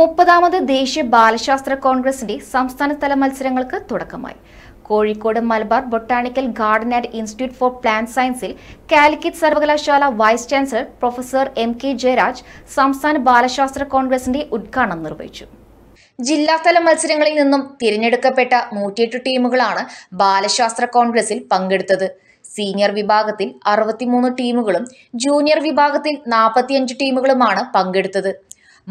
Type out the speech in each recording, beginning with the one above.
മുപ്പതാമത് ദേശീയ ബാലശാസ്ത്ര കോൺഗ്രസിന്റെ സംസ്ഥാനതല മത്സരങ്ങൾക്ക് തുടക്കമായി Kozhikode Malabar botanical garden and institute for plant സയൻസിൽ കാലിക്കറ്റ് സർവകലാശാല vice chancellor professor M K Jayaraj സംസ്ഥാന ബാലശാസ്ത്ര കോൺഗ്രസിന്റെ ഉദ്ഘാടനം നിർവഹിച്ചു ജില്ലാതല മത്സരങ്ങളിൽ നിന്നും തിരഞ്ഞെടുക്കപ്പെട്ട നൂറ്റിയെട്ട് ടീമുകളാണ് ബാലശാസ്ത്ര കോൺഗ്രസിൽ പങ്കെടുത്തത് സീനിയർ വിഭാഗത്തിൽ അറുപത്തിമൂന്ന് ടീമുകളും ജൂനിയർ വിഭാഗത്തിൽ നാൽപ്പത്തിയഞ്ച് ടീമുകളുമാണ് പങ്കെടുത്തത്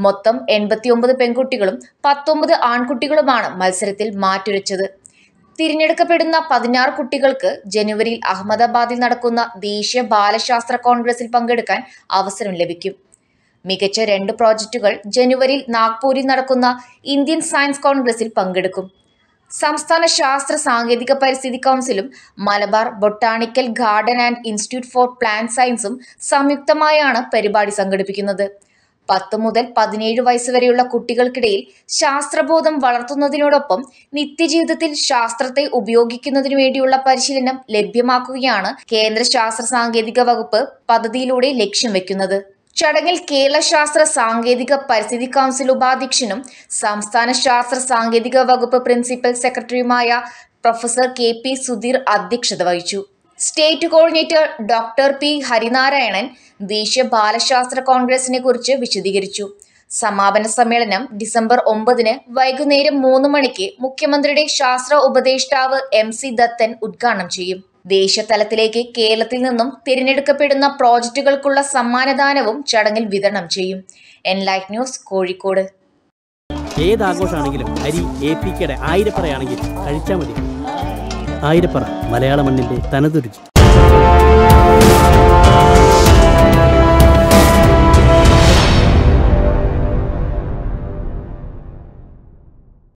മൊത്തം എൺപത്തിയൊമ്പത് പെൺകുട്ടികളും പത്തൊമ്പത് ആൺകുട്ടികളുമാണ് മത്സരത്തിൽ മാറ്റുരച്ചത് തിരഞ്ഞെടുക്കപ്പെടുന്ന പതിനാറ് കുട്ടികൾക്ക് ജനുവരിയിൽ അഹമ്മദാബാദിൽ നടക്കുന്ന ദേശീയ ബാലശാസ്ത്ര കോൺഗ്രസിൽ പങ്കെടുക്കാൻ അവസരം ലഭിക്കും മികച്ച രണ്ട് പ്രോജക്റ്റുകൾ ജനുവരിയിൽ നാഗ്പൂരിൽ നടക്കുന്ന ഇന്ത്യൻ സയൻസ് കോൺഗ്രസിൽ പങ്കെടുക്കും സംസ്ഥാന ശാസ്ത്ര സാങ്കേതിക പരിസ്ഥിതി കൗൺസിലും Malabar botanical garden and institute for plant സയൻസും സംയുക്തമായാണ് പരിപാടി സംഘടിപ്പിക്കുന്നത് പത്ത് മുതൽ പതിനേഴ് വയസ്സ് വരെയുള്ള കുട്ടികൾക്കിടയിൽ ശാസ്ത്രബോധം വളർത്തുന്നതിനോടൊപ്പം നിത്യജീവിതത്തിൽ ശാസ്ത്രത്തെ ഉപയോഗിക്കുന്നതിനു വേണ്ടിയുള്ള പരിശീലനം ലഭ്യമാക്കുകയാണ് കേന്ദ്ര ശാസ്ത്ര സാങ്കേതിക വകുപ്പ് പദ്ധതിയിലൂടെ ലക്ഷ്യം വെക്കുന്നത് ചടങ്ങിൽ കേരള ശാസ്ത്ര സാങ്കേതിക പരിസ്ഥിതി കൗൺസിൽ ഉപാധ്യക്ഷനും സംസ്ഥാന ശാസ്ത്ര സാങ്കേതിക വകുപ്പ് പ്രിൻസിപ്പൽ സെക്രട്ടറിയുമായ പ്രൊഫസർ കെ പി സുധീർ അധ്യക്ഷത വഹിച്ചു state coordinator doctor P Harinarayanan ദേശീയ ബാലശാസ്ത്ര കോൺഗ്രസിനെ കുറിച്ച് വിശദീകരിച്ചു സമാപന സമ്മേളനം ഡിസംബർ ഒമ്പതിന് വൈകുന്നേരം മൂന്ന് മണിക്ക് മുഖ്യമന്ത്രിയുടെ ശാസ്ത്ര ഉപദേഷ്ടാവ് എം സി ദത്തൻ ഉദ്ഘാടനം ചെയ്യും ദേശീയതലത്തിലേക്ക് കേരളത്തിൽ നിന്നും തിരഞ്ഞെടുക്കപ്പെടുന്ന പ്രോജക്റ്റുകൾക്കുള്ള സമ്മാനദാനവും ചടങ്ങിൽ വിതരണം ചെയ്യും എൻലൈറ്റ് ന്യൂസ് കോഴിക്കോട് ഏതാഘോഷമാണെങ്കിലും അരി ആയിരപ്പറയാണെങ്കിൽ കഴിച്ചാൽ മതി ആയിരപ്പറ മലയാള മണ്ണിന്റെ തനതുരുചി